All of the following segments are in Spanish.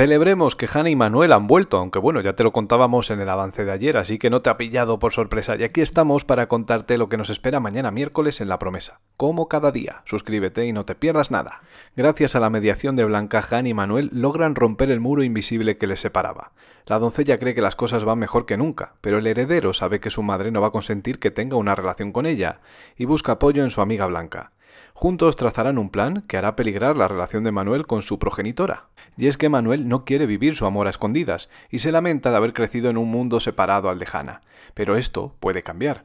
Celebremos que Hanna y Manuel han vuelto, aunque bueno, ya te lo contábamos en el avance de ayer, así que no te ha pillado por sorpresa. Y aquí estamos para contarte lo que nos espera mañana miércoles en La Promesa. Como cada día, suscríbete y no te pierdas nada. Gracias a la mediación de Blanca, Han y Manuel logran romper el muro invisible que les separaba. La doncella cree que las cosas van mejor que nunca, pero el heredero sabe que su madre no va a consentir que tenga una relación con ella, y busca apoyo en su amiga Blanca. Juntos trazarán un plan que hará peligrar la relación de Manuel con su progenitora. Y es que Manuel no quiere vivir su amor a escondidas y se lamenta de haber crecido en un mundo separado al de Pero esto puede cambiar.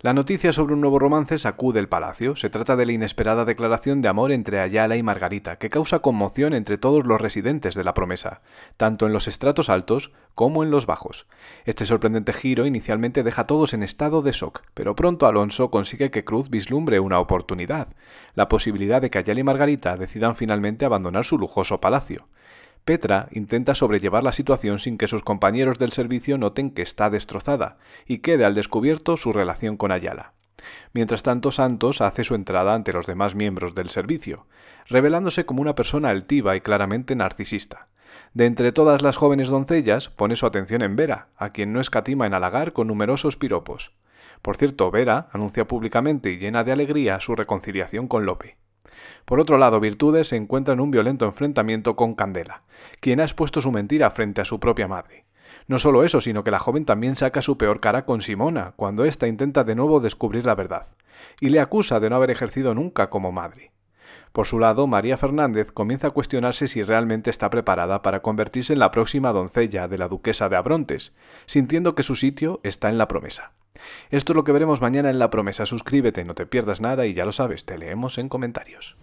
La noticia sobre un nuevo romance sacude el palacio. Se trata de la inesperada declaración de amor entre Ayala y Margarita, que causa conmoción entre todos los residentes de la promesa, tanto en los estratos altos como en los bajos. Este sorprendente giro inicialmente deja a todos en estado de shock, pero pronto Alonso consigue que Cruz vislumbre una oportunidad la posibilidad de que Ayala y Margarita decidan finalmente abandonar su lujoso palacio. Petra intenta sobrellevar la situación sin que sus compañeros del servicio noten que está destrozada y quede al descubierto su relación con Ayala. Mientras tanto, Santos hace su entrada ante los demás miembros del servicio, revelándose como una persona altiva y claramente narcisista. De entre todas las jóvenes doncellas, pone su atención en Vera, a quien no escatima en halagar con numerosos piropos. Por cierto, Vera anuncia públicamente y llena de alegría su reconciliación con Lope. Por otro lado, Virtudes se encuentra en un violento enfrentamiento con Candela, quien ha expuesto su mentira frente a su propia madre. No solo eso, sino que la joven también saca su peor cara con Simona, cuando ésta intenta de nuevo descubrir la verdad, y le acusa de no haber ejercido nunca como madre. Por su lado, María Fernández comienza a cuestionarse si realmente está preparada para convertirse en la próxima doncella de la duquesa de Abrontes, sintiendo que su sitio está en la promesa. Esto es lo que veremos mañana en La Promesa. Suscríbete, no te pierdas nada y ya lo sabes, te leemos en comentarios.